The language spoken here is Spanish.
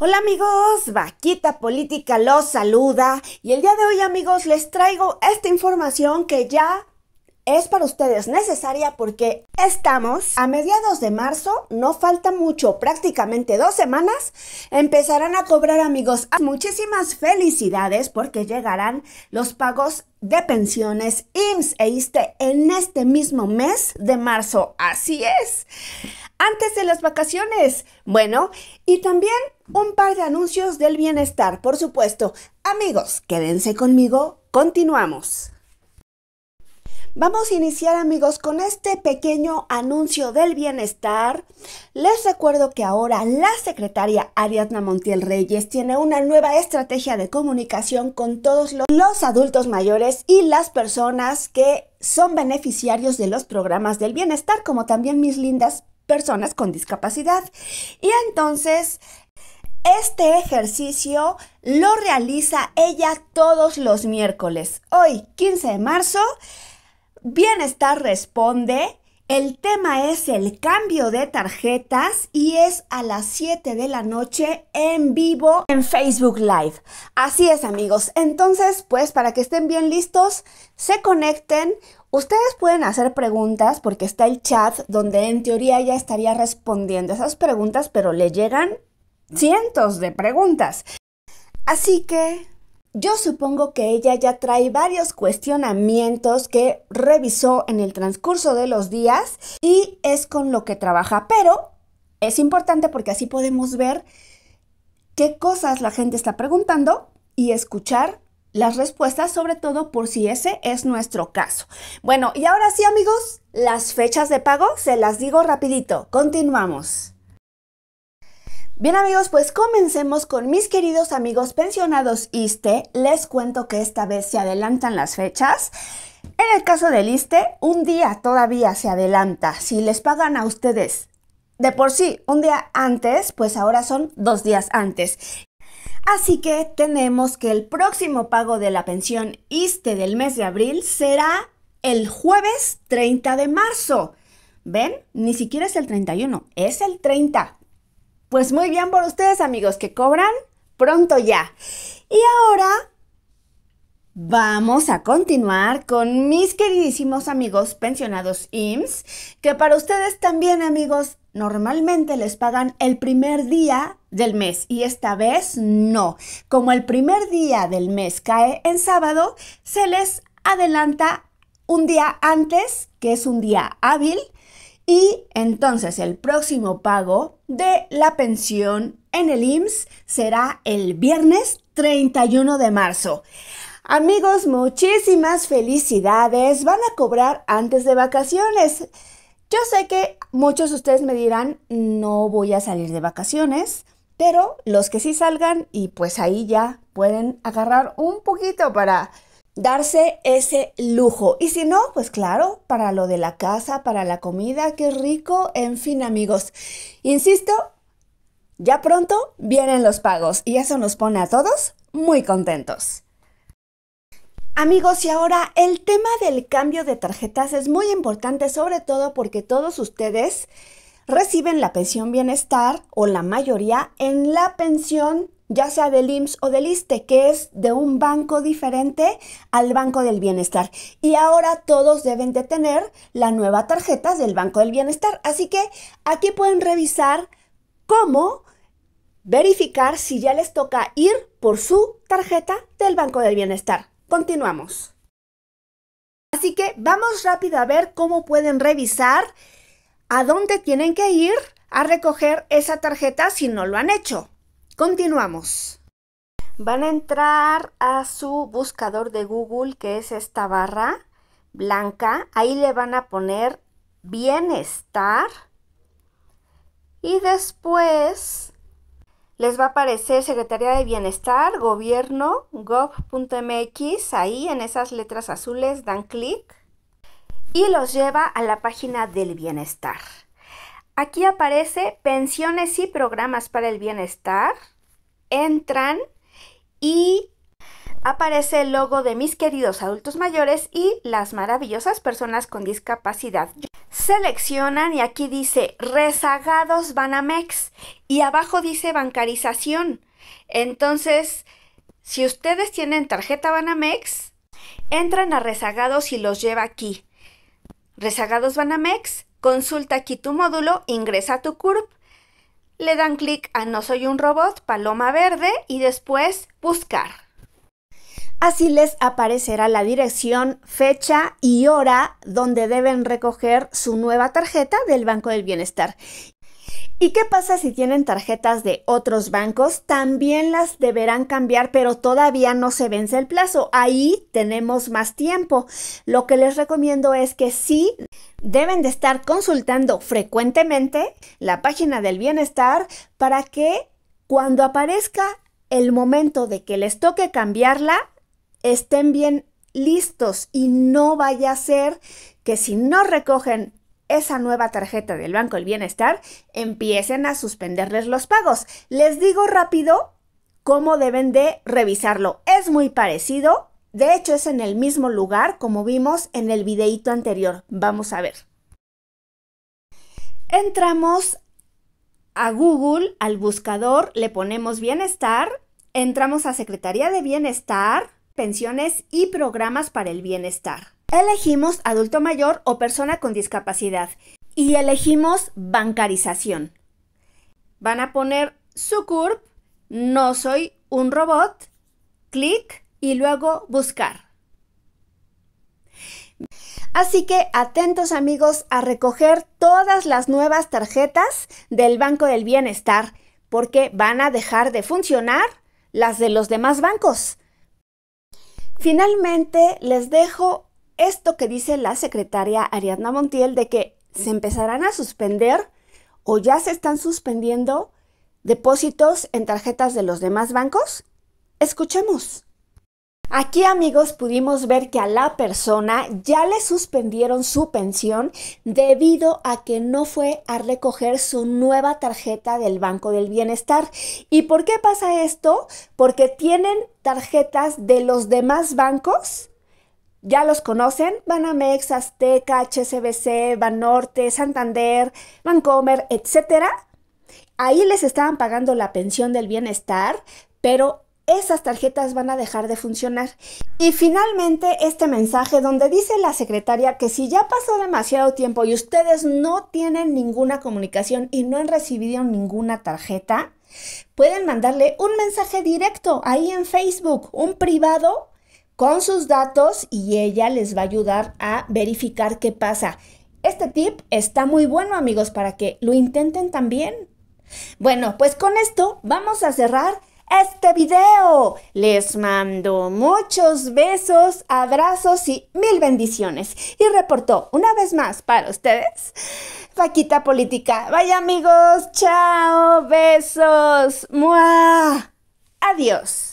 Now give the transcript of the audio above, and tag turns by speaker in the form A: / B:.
A: Hola amigos, Vaquita Política los saluda y el día de hoy amigos les traigo esta información que ya es para ustedes necesaria porque estamos a mediados de marzo, no falta mucho, prácticamente dos semanas, empezarán a cobrar amigos. Ah, muchísimas felicidades porque llegarán los pagos de pensiones IMSS e ISTE en este mismo mes de marzo. Así es. Antes de las vacaciones. Bueno, y también un par de anuncios del bienestar, por supuesto. Amigos, quédense conmigo, continuamos. Vamos a iniciar amigos con este pequeño anuncio del bienestar. Les recuerdo que ahora la secretaria Ariadna Montiel Reyes tiene una nueva estrategia de comunicación con todos los adultos mayores y las personas que son beneficiarios de los programas del bienestar, como también mis lindas personas con discapacidad. Y entonces este ejercicio lo realiza ella todos los miércoles. Hoy, 15 de marzo, Bienestar responde. El tema es el cambio de tarjetas y es a las 7 de la noche en vivo en Facebook Live. Así es amigos, entonces pues para que estén bien listos, se conecten. Ustedes pueden hacer preguntas porque está el chat donde en teoría ya estaría respondiendo esas preguntas, pero le llegan cientos de preguntas. Así que yo supongo que ella ya trae varios cuestionamientos que revisó en el transcurso de los días y es con lo que trabaja, pero es importante porque así podemos ver qué cosas la gente está preguntando y escuchar las respuestas, sobre todo por si ese es nuestro caso. Bueno, y ahora sí amigos, las fechas de pago se las digo rapidito. Continuamos. Bien amigos, pues comencemos con mis queridos amigos pensionados ISTE. Les cuento que esta vez se adelantan las fechas. En el caso del ISTE, un día todavía se adelanta. Si les pagan a ustedes de por sí un día antes, pues ahora son dos días antes. Así que tenemos que el próximo pago de la pensión ISTE del mes de abril será el jueves 30 de marzo. ¿Ven? Ni siquiera es el 31, es el 30. Pues muy bien por ustedes amigos que cobran pronto ya. Y ahora vamos a continuar con mis queridísimos amigos pensionados IMSS, que para ustedes también amigos normalmente les pagan el primer día del mes y esta vez no. Como el primer día del mes cae en sábado, se les adelanta un día antes, que es un día hábil, y entonces el próximo pago de la pensión en el IMSS será el viernes 31 de marzo. Amigos, muchísimas felicidades. Van a cobrar antes de vacaciones. Yo sé que muchos de ustedes me dirán, no voy a salir de vacaciones, pero los que sí salgan y pues ahí ya pueden agarrar un poquito para darse ese lujo. Y si no, pues claro, para lo de la casa, para la comida, qué rico, en fin amigos. Insisto, ya pronto vienen los pagos y eso nos pone a todos muy contentos. Amigos, y ahora el tema del cambio de tarjetas es muy importante, sobre todo porque todos ustedes reciben la pensión bienestar o la mayoría en la pensión ya sea del IMSS o del ISTE, que es de un banco diferente al Banco del Bienestar. Y ahora todos deben de tener la nueva tarjeta del Banco del Bienestar. Así que aquí pueden revisar cómo verificar si ya les toca ir por su tarjeta del Banco del Bienestar. Continuamos. Así que vamos rápido a ver cómo pueden revisar a dónde tienen que ir a recoger esa tarjeta si no lo han hecho. Continuamos. Van a entrar a su buscador de Google, que es esta barra blanca. Ahí le van a poner bienestar. Y después les va a aparecer Secretaría de Bienestar, Gobierno, gov.mx. Ahí en esas letras azules dan clic y los lleva a la página del bienestar. Aquí aparece pensiones y programas para el bienestar. Entran y aparece el logo de mis queridos adultos mayores y las maravillosas personas con discapacidad. Seleccionan y aquí dice rezagados Banamex y abajo dice bancarización. Entonces, si ustedes tienen tarjeta Banamex, entran a rezagados y los lleva aquí. Rezagados Banamex Consulta aquí tu módulo, ingresa tu CURP, le dan clic a No soy un robot, paloma verde y después buscar. Así les aparecerá la dirección, fecha y hora donde deben recoger su nueva tarjeta del Banco del Bienestar. ¿Y qué pasa si tienen tarjetas de otros bancos? También las deberán cambiar, pero todavía no se vence el plazo. Ahí tenemos más tiempo. Lo que les recomiendo es que sí Deben de estar consultando frecuentemente la página del bienestar para que cuando aparezca el momento de que les toque cambiarla, estén bien listos y no vaya a ser que si no recogen esa nueva tarjeta del Banco del Bienestar, empiecen a suspenderles los pagos. Les digo rápido cómo deben de revisarlo. Es muy parecido de hecho, es en el mismo lugar como vimos en el videíto anterior. Vamos a ver. Entramos a Google, al buscador, le ponemos bienestar, entramos a Secretaría de Bienestar, pensiones y programas para el bienestar. Elegimos adulto mayor o persona con discapacidad y elegimos bancarización. Van a poner su CURP, no soy un robot, clic y luego buscar. Así que atentos amigos a recoger todas las nuevas tarjetas del Banco del Bienestar, porque van a dejar de funcionar las de los demás bancos. Finalmente, les dejo esto que dice la secretaria Ariadna Montiel de que se empezarán a suspender o ya se están suspendiendo depósitos en tarjetas de los demás bancos. Escuchemos. Aquí amigos pudimos ver que a la persona ya le suspendieron su pensión debido a que no fue a recoger su nueva tarjeta del Banco del Bienestar. ¿Y por qué pasa esto? Porque tienen tarjetas de los demás bancos ya los conocen, Banamex, Azteca, HSBC, Banorte, Santander, Bancomer, etc. Ahí les estaban pagando la pensión del bienestar, pero esas tarjetas van a dejar de funcionar. Y finalmente este mensaje donde dice la secretaria que si ya pasó demasiado tiempo y ustedes no tienen ninguna comunicación y no han recibido ninguna tarjeta, pueden mandarle un mensaje directo ahí en Facebook, un privado con sus datos y ella les va a ayudar a verificar qué pasa. Este tip está muy bueno amigos para que lo intenten también. Bueno, pues con esto vamos a cerrar este video. Les mando muchos besos, abrazos y mil bendiciones. Y reportó una vez más para ustedes, Paquita Política. Vaya amigos, chao, besos, muah. Adiós.